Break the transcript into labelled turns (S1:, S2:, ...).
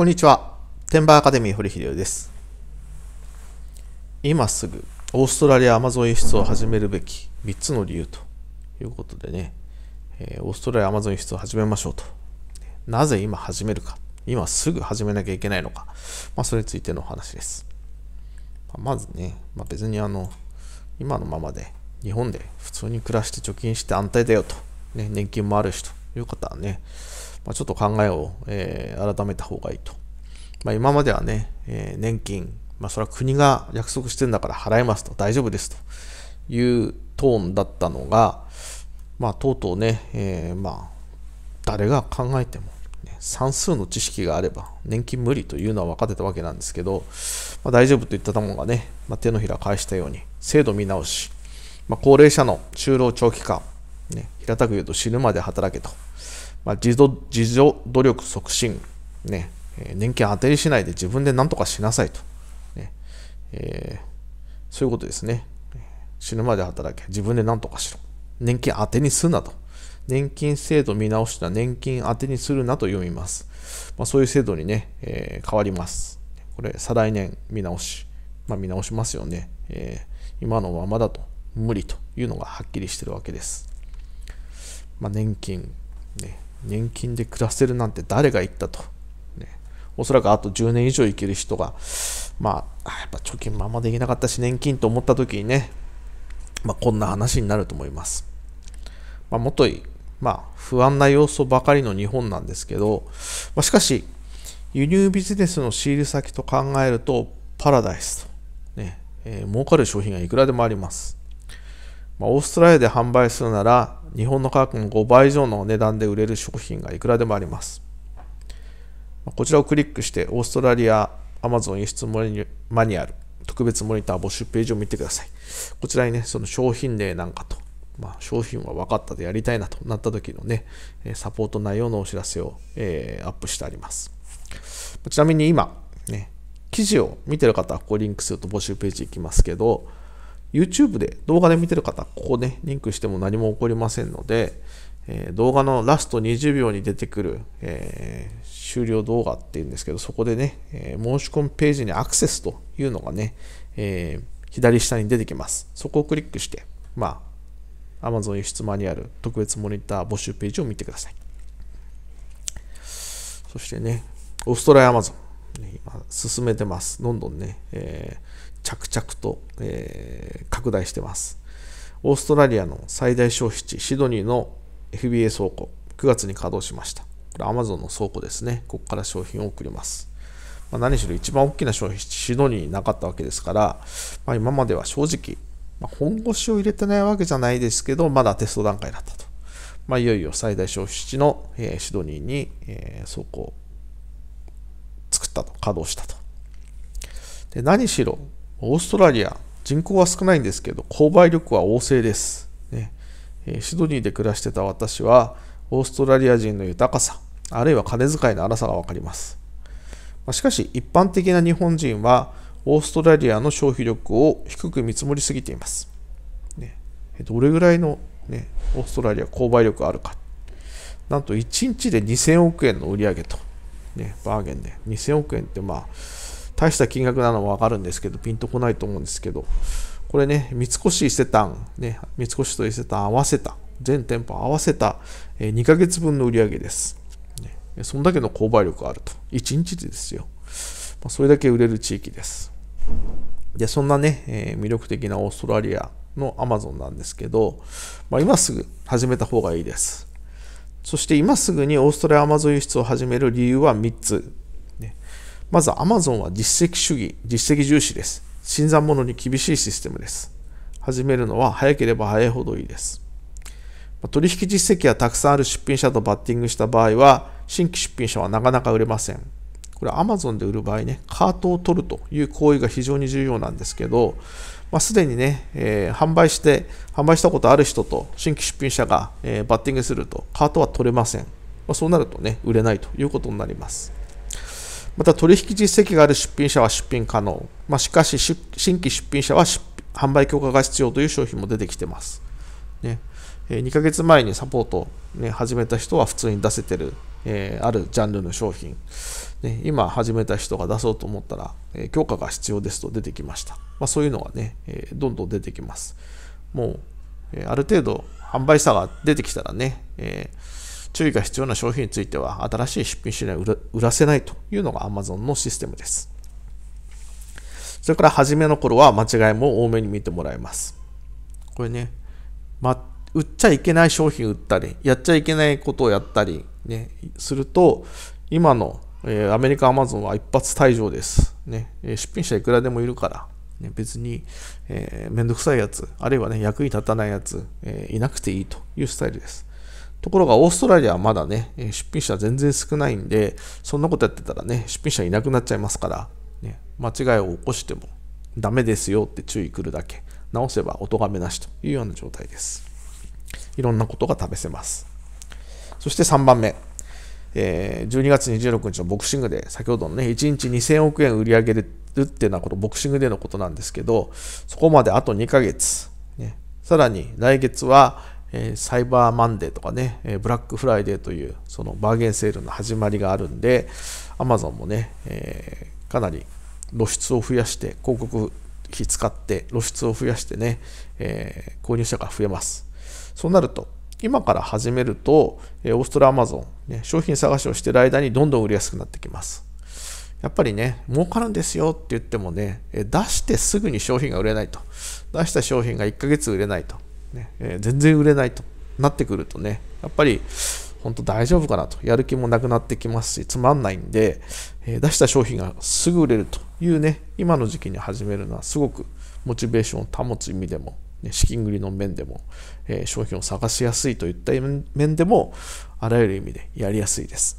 S1: こんにちは。テンバーアカデミー堀秀夫です。今すぐオーストラリアアマゾン輸出を始めるべき3つの理由ということでね、えー、オーストラリアアマゾン輸出を始めましょうと。なぜ今始めるか。今すぐ始めなきゃいけないのか。まあ、それについてのお話です。まずね、まあ、別にあの、今のままで日本で普通に暮らして貯金して安泰だよと。ね、年金もあるしという方はね、まあ、ちょっと考えを、えー、改めた方がいいと。まあ、今まではね、えー、年金、まあ、それは国が約束してるんだから払えますと、大丈夫ですというトーンだったのが、まあ、とうとうね、えー、まあ、誰が考えても、ね、算数の知識があれば、年金無理というのは分かってたわけなんですけど、まあ、大丈夫と言ったものがね、まあ、手のひら返したように、制度見直し、まあ、高齢者の就労長期化、ね、平たく言うと死ぬまで働けと。まあ、自助自助努力促進、ね、年金当てにしないで自分で何とかしなさいと、ねえー、そういうことですね。死ぬまで働け、自分で何とかしろ。年金当てにすなと。年金制度見直した年金当てにするなと読みます。まあ、そういう制度にね、えー、変わります。これ、再来年見直し、まあ、見直しますよね、えー、今のままだと無理というのがはっきりしてるわけです。まあ、年金、年金で暮らせるなんて誰が言ったと。ね、おそらくあと10年以上生きる人が、まあ、やっぱ貯金ままできなかったし、年金と思った時にね、まあ、こんな話になると思います。まあ、もとい、まあ、不安な要素ばかりの日本なんですけど、まあ、しかし、輸入ビジネスの仕入れ先と考えると、パラダイスと、ねえー、儲かる商品がいくらでもあります。まあ、オーストラリアで販売するなら日本の価格の5倍以上の値段で売れる商品がいくらでもあります。こちらをクリックしてオーストラリア Amazon 輸出マニュアル特別モニター募集ページを見てください。こちらにね、その商品例なんかと、まあ、商品は分かったでやりたいなとなった時のね、サポート内容のお知らせを、えー、アップしてあります。ちなみに今、ね、記事を見てる方はここリンクすると募集ページ行きますけど、YouTube で動画で見てる方、ここね、リンクしても何も起こりませんので、えー、動画のラスト20秒に出てくる、えー、終了動画っていうんですけど、そこでね、えー、申し込みページにアクセスというのがね、え左下に出てきます。そこをクリックして、まあ、Amazon 輸出マニュアル特別モニター募集ページを見てください。そしてね、オーストラリア Amazon、今進めてます。どんどんね、えー着々と、えー、拡大してます。オーストラリアの最大消費地、シドニーの FBA 倉庫、9月に稼働しました。これ Amazon の倉庫ですね。ここから商品を送ります。ま何しろ一番大きな消費地、シドニーなかったわけですから、まあ、今までは正直、まあ、本腰を入れてないわけじゃないですけど、まだテスト段階だったと。まあ、いよいよ最大消費地の、えー、シドニーに、えー、倉庫を作ったと、稼働したと。で何しろオーストラリア、人口は少ないんですけど、購買力は旺盛です。ねえシドニーで暮らしてた私は、オーストラリア人の豊かさ、あるいは金遣いの荒さが分かります。ましかし、一般的な日本人は、オーストラリアの消費力を低く見積もりすぎています。ね、どれぐらいの、ね、オーストラリア購買力あるか。なんと1日で2000億円の売り上げと、ね、バーゲンで2000億円ってまあ、大した金額なのはわかるんですけど、ピンとこないと思うんですけど、これね、三越伊勢丹、ね、三越と伊勢丹合わせた、全店舗合わせた2ヶ月分の売り上げです。ね、そんだけの購買力があると。1日でですよ。まあ、それだけ売れる地域です。で、そんなね、えー、魅力的なオーストラリアのアマゾンなんですけど、まあ、今すぐ始めた方がいいです。そして今すぐにオーストラリア Amazon 輸出を始める理由は3つまずアマゾンは実績主義、実績重視です。新参者に厳しいシステムです。始めるのは早ければ早いほどいいです。取引実績がたくさんある出品者とバッティングした場合は、新規出品者はなかなか売れません。これアマゾンで売る場合ね、カートを取るという行為が非常に重要なんですけど、まあ、すでにね、えー、販売して、販売したことある人と新規出品者が、えー、バッティングすると、カートは取れません。まあ、そうなるとね、売れないということになります。また取引実績がある出品者は出品可能、まあ、しかし新規出品者は販売許可が必要という商品も出てきてます、ねえー、2ヶ月前にサポート、ね、始めた人は普通に出せてる、えー、あるジャンルの商品、ね、今始めた人が出そうと思ったら、えー、許可が必要ですと出てきました、まあ、そういうのがね、えー、どんどん出てきますもう、えある程度販売差が出てきたらね、えー注意が必要な商品については、新しい出品資料に売らせないというのが Amazon のシステムです。それから初めの頃は間違いも多めに見てもらいます。これね、ま、売っちゃいけない商品売ったり、やっちゃいけないことをやったり、ね、すると、今の、えー、アメリカアマゾンは一発退場です。ね、出品者いくらでもいるから、ね、別に、えー、めんどくさいやつ、あるいはね、役に立たないやつ、えー、いなくていいというスタイルです。ところがオーストラリアはまだね、出品者全然少ないんで、そんなことやってたらね、出品者いなくなっちゃいますから、ね、間違いを起こしてもダメですよって注意くるだけ、直せばお咎めなしというような状態です。いろんなことが試せます。そして3番目。え12月26日のボクシングで、先ほどのね、1日2000億円売り上げるっていうのは、このボクシングでのことなんですけど、そこまであと2ヶ月、ね、さらに来月は、えサイバーマンデーとかね、えブラックフライデーというそのバーゲンセールの始まりがあるんで、Amazon もね、えかなり露出を増やして、広告費使って露出を増やしてね、え購入者が増えます。そうなると、今から始めると、えオーストラリアマゾン、ね、商品探しをしてる間にどんどん売りやすくなってきます。やっぱりね、儲かるんですよって言ってもね、出してすぐに商品が売れないと。出した商品が1ヶ月売れないと。ねえー、全然売れないとなってくるとね、やっぱり本当大丈夫かなと、やる気もなくなってきますし、つまんないんで、えー、出した商品がすぐ売れるというね、今の時期に始めるのはすごくモチベーションを保つ意味でも、ね、資金繰りの面でも、えー、商品を探しやすいといった面でも、あらゆる意味でやりやすいです。